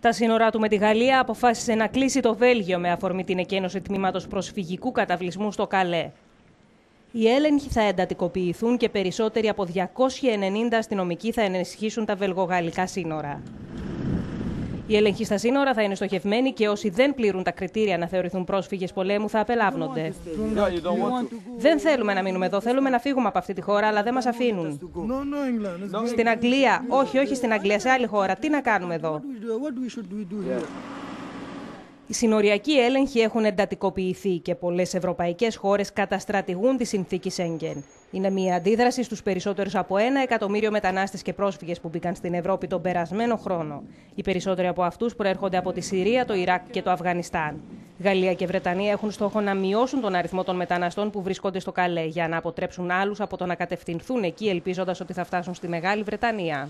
Τα σύνορά του με τη Γαλλία αποφάσισε να κλείσει το Βέλγιο με αφορμή την εκένωση τμήματος προσφυγικού καταβλισμού στο Καλέ. Οι έλεγχοι θα εντατικοποιηθούν και περισσότεροι από 290 αστυνομικοί θα ενισχύσουν τα βελγογαλλικά σύνορα. Η έλεγχοι στα σύνορα θα είναι στοχευμένοι και όσοι δεν πληρούν τα κριτήρια να θεωρηθούν πρόσφυγες πολέμου θα απελάβνονται. Δεν θέλουμε να μείνουμε εδώ, θέλουμε να φύγουμε από αυτή τη χώρα, αλλά δεν μας αφήνουν. Στην Αγγλία, όχι, όχι στην Αγγλία, σε άλλη χώρα. Τι να κάνουμε εδώ. Οι συνοριακοί έλεγχοι έχουν εντατικοποιηθεί και πολλές ευρωπαϊκές χώρες καταστρατηγούν τη συνθήκη Σέγγεν. Είναι μια αντίδραση στους περισσότερους από ένα εκατομμύριο μετανάστες και πρόσφυγες που μπήκαν στην Ευρώπη τον περασμένο χρόνο. Οι περισσότεροι από αυτούς προέρχονται από τη Συρία, το Ιράκ και το Αφγανιστάν. Γαλλία και Βρετανία έχουν στόχο να μειώσουν τον αριθμό των μεταναστών που βρίσκονται στο Καλέ για να αποτρέψουν άλλους από το να κατευθυνθούν εκεί, ελπίζοντας ότι θα φτάσουν στη Μεγάλη Βρετανία.